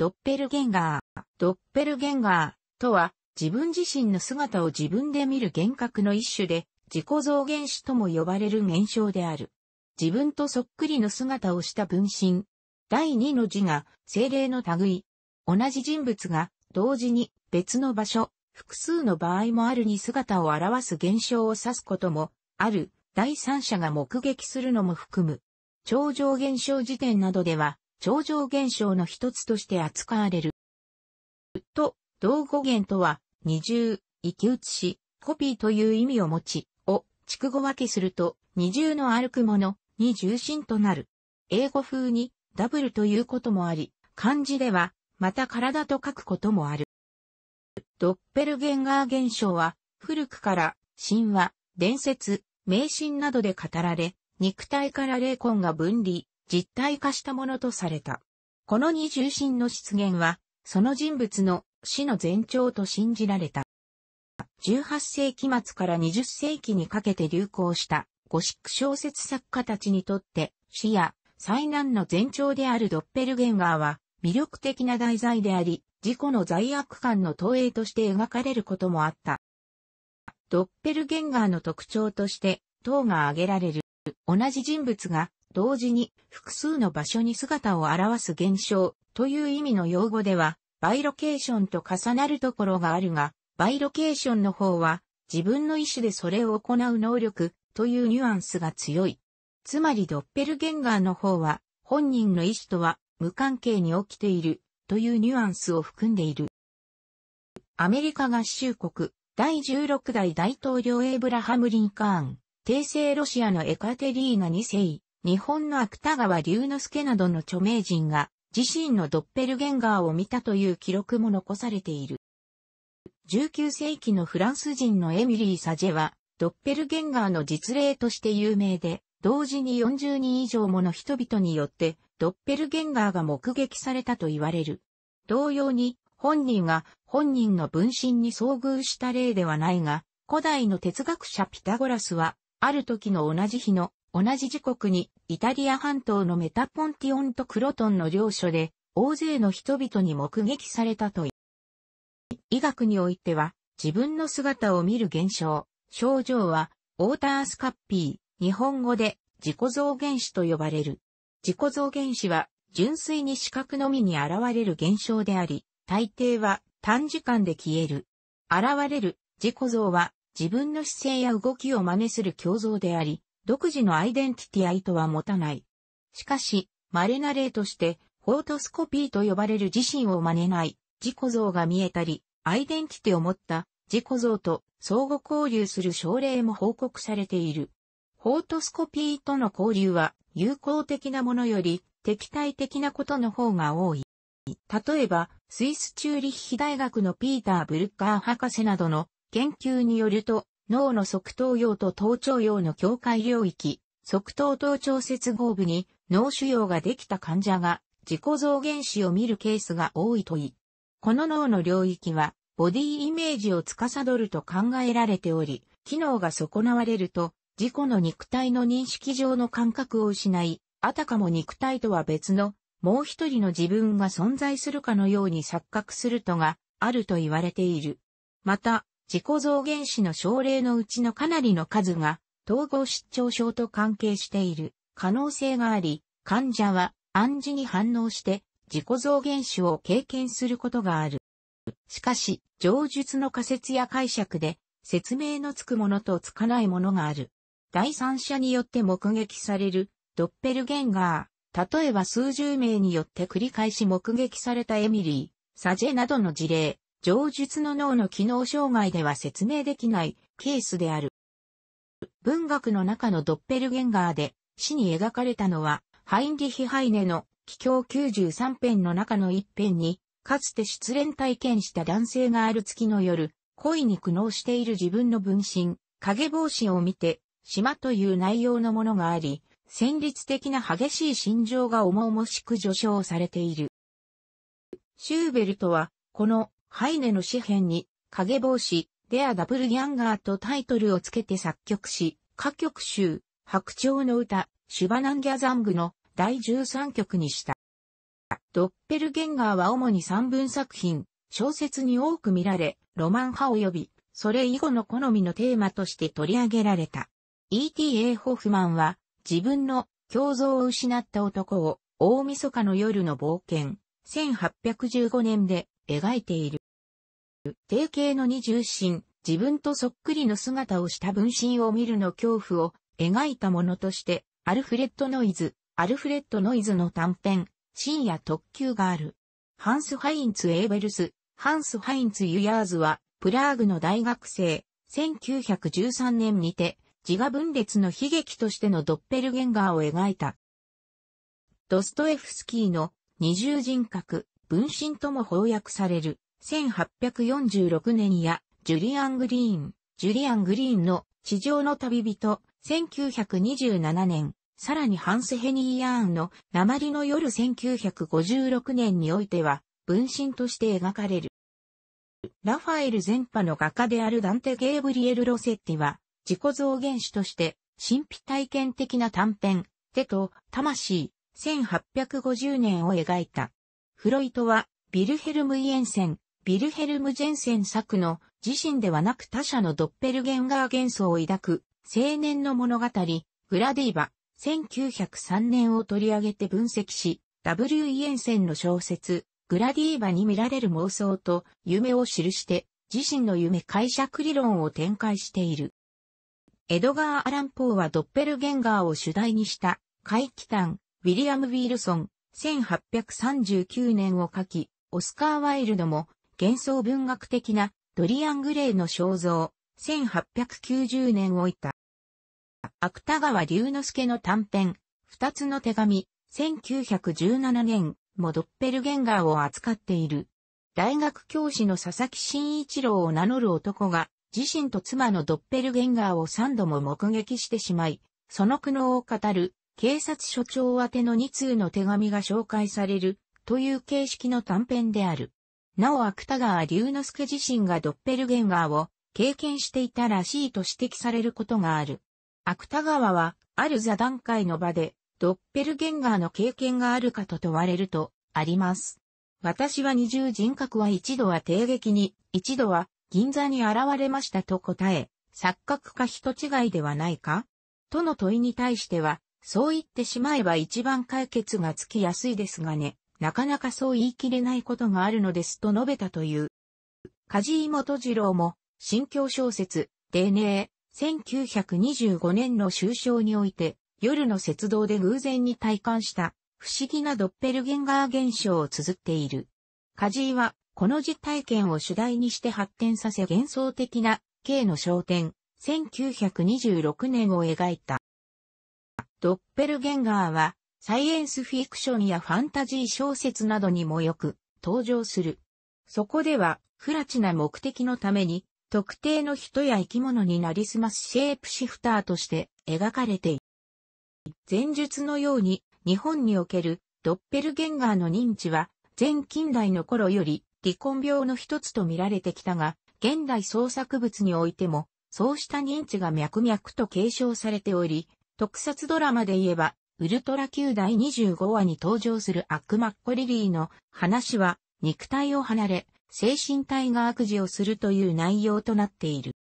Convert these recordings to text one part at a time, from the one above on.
ドッペルゲンガー。ドッペルゲンガーとは、自分自身の姿を自分で見る幻覚の一種で、自己増減種とも呼ばれる現象である。自分とそっくりの姿をした分身。第2の字が、精霊の類。同じ人物が、同時に、別の場所、複数の場合もあるに姿を表す現象を指すことも、ある、第三者が目撃するのも含む。超常現象時点などでは、超常現象の一つとして扱われる。と、同語源とは、二重、生き写し、コピーという意味を持ち、を、畜語分けすると、二重の歩くもの、に重心となる。英語風に、ダブルということもあり、漢字では、また体と書くこともある。ドッペルゲンガー現象は、古くから、神話、伝説、迷信などで語られ、肉体から霊魂が分離、実体化したものとされた。この二重心の出現は、その人物の死の前兆と信じられた。18世紀末から20世紀にかけて流行したゴシック小説作家たちにとって死や災難の前兆であるドッペルゲンガーは魅力的な題材であり、自己の罪悪感の投影として描かれることもあった。ドッペルゲンガーの特徴として、等が挙げられる。同じ人物が同時に複数の場所に姿を表す現象という意味の用語では、バイロケーションと重なるところがあるが、バイロケーションの方は自分の意思でそれを行う能力というニュアンスが強い。つまりドッペルゲンガーの方は本人の意思とは無関係に起きているというニュアンスを含んでいる。アメリカ合衆国第16代大統領エイブラハム・リンカーン、帝政ロシアのエカテリーナ2世、日本の芥川龍之介などの著名人が自身のドッペルゲンガーを見たという記録も残されている。19世紀のフランス人のエミリー・サジェは、ドッペルゲンガーの実例として有名で、同時に40人以上もの人々によって、ドッペルゲンガーが目撃されたと言われる。同様に、本人が本人の分身に遭遇した例ではないが、古代の哲学者ピタゴラスは、ある時の同じ日の同じ時刻にイタリア半島のメタポンティオンとクロトンの両所で大勢の人々に目撃されたとい医学においては自分の姿を見る現象、症状はウォータースカッピー、日本語で自己増減子と呼ばれる。自己増減子は純粋に視覚のみに現れる現象であり、大抵は短時間で消える。現れる自己像は自分の姿勢や動きを真似する虚像であり、独自のアイデンティティアイ図は持たない。しかし、稀な例として、フォートスコピーと呼ばれる自身を真似ない、自己像が見えたり、アイデンティティを持った自己像と相互交流する症例も報告されている。フォートスコピーとの交流は、友好的なものより敵対的なことの方が多い。例えば、スイスチューリッヒ大学のピーター・ブルッカー博士などの研究によると、脳の側頭葉と頭頂葉の境界領域、側頭頭頂接合部に脳腫瘍ができた患者が自己増減子を見るケースが多いといい。この脳の領域はボディイメージを司ると考えられており、機能が損なわれると自己の肉体の認識上の感覚を失い、あたかも肉体とは別のもう一人の自分が存在するかのように錯覚するとがあると言われている。また、自己増減子の症例のうちのかなりの数が統合失調症と関係している可能性があり、患者は暗示に反応して自己増減子を経験することがある。しかし、上述の仮説や解釈で説明のつくものとつかないものがある。第三者によって目撃されるドッペルゲンガー、例えば数十名によって繰り返し目撃されたエミリー、サジェなどの事例、上述の脳の機能障害では説明できないケースである。文学の中のドッペルゲンガーで死に描かれたのは、ハインリヒ・ハイネの気境93編の中の一編に、かつて失恋体験した男性がある月の夜、恋に苦悩している自分の分身、影帽子を見て、島という内容のものがあり、戦慄的な激しい心情が重々しく助章されている。シューベルトは、このハイネの詩編に、影帽子、デア・ダブルギャンガーとタイトルをつけて作曲し、歌曲集、白鳥の歌、シュバナンギャザングの第13曲にした。ドッペルゲンガーは主に3文作品、小説に多く見られ、ロマン派及び、それ以後の好みのテーマとして取り上げられた。E.T.A. ホフマンは、自分の胸像を失った男を、大晦日の夜の冒険、1815年で描いている。定型の二重心、自分とそっくりの姿をした分身を見るの恐怖を描いたものとして、アルフレッド・ノイズ、アルフレッド・ノイズの短編、深夜特急がある。ハンス・ハインツ・エーベルス、ハンス・ハインツ・ユヤーズは、プラーグの大学生、1913年にて、自我分裂の悲劇としてのドッペルゲンガーを描いた。ドストエフスキーの二重人格、分身とも翻訳される。1846年やジュリアン・グリーン、ジュリアン・グリーンの地上の旅人、1927年、さらにハンス・ヘニー・ヤーンの鉛の夜1956年においては、分身として描かれる。ラファエル全派の画家であるダンテ・ゲーブリエル・ロセッティは、自己増減主として、神秘体験的な短編、手と魂、1850年を描いた。フロイトは、ビルヘルム・イエンセン、ビルヘルム・ジェンセン作の自身ではなく他者のドッペルゲンガー幻想を抱く青年の物語、グラディーバ、1903年を取り上げて分析し、W. イエンセンの小説、グラディーバに見られる妄想と夢を記して、自身の夢解釈理論を展開している。エドガー・アラン・ポーはドッペルゲンガーを主題にした、怪奇譚、ウィリアム・ウィルソン、1839年を書き、オスカー・ワイルドも幻想文学的なドリアン・グレイの肖像、1890年をいた。芥川龍之介の短編、二つの手紙、1917年もドッペルゲンガーを扱っている。大学教師の佐々木慎一郎を名乗る男が、自身と妻のドッペルゲンガーを三度も目撃してしまい、その苦悩を語る、警察署長宛ての二通の手紙が紹介される、という形式の短編である。なお芥川龍之介自身がドッペルゲンガーを経験していたらしいと指摘されることがある。芥川は、ある座談会の場で、ドッペルゲンガーの経験があるかと問われると、あります。私は二重人格は一度は帝劇に、一度は銀座に現れましたと答え、錯覚か人違いではないかとの問いに対しては、そう言ってしまえば一番解決がつきやすいですがね、なかなかそう言い切れないことがあるのですと述べたという。梶井元次郎も、新教小説、丁寧、1925年の終章において、夜の雪道で偶然に体感した、不思議なドッペルゲンガー現象を綴っている。梶井は、この実体験を主題にして発展させ幻想的な、K の焦点、1926年を描いた。ドッペルゲンガーは、サイエンスフィクションやファンタジー小説などにもよく登場する。そこでは、不埒な目的のために、特定の人や生き物になりすますシェイプシフターとして描かれている。前述のように、日本におけるドッペルゲンガーの認知は、前近代の頃より離婚病の一つと見られてきたが、現代創作物においても、そうした認知が脈々と継承されており、特撮ドラマで言えば、ウルトラ Q 第25話に登場する悪魔っ子リリーの話は、肉体を離れ、精神体が悪事をするという内容となっている。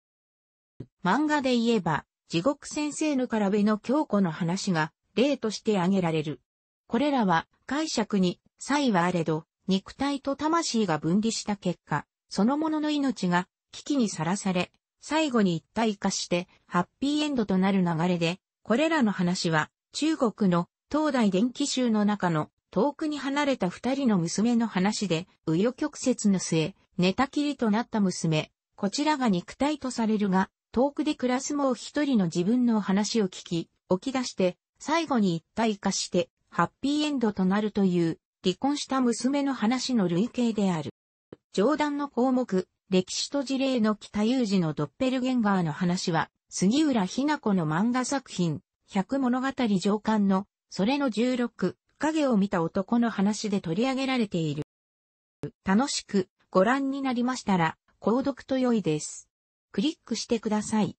漫画で言えば、地獄先生のからべの強固の話が例として挙げられる。これらは解釈に差異はあれど、肉体と魂が分離した結果、そのものの命が危機にさらされ、最後に一体化してハッピーエンドとなる流れで、これらの話は中国の東大電気集の中の遠くに離れた二人の娘の話で、紆余曲折の末、寝たきりとなった娘、こちらが肉体とされるが、遠くで暮らすもう一人の自分の話を聞き、起き出して、最後に一体化して、ハッピーエンドとなるという、離婚した娘の話の類型である。上段の項目、歴史と事例の北有事のドッペルゲンガーの話は、杉浦雛な子の漫画作品、百物語上巻の、それの16、影を見た男の話で取り上げられている。楽しくご覧になりましたら、購読と良いです。クリックしてください。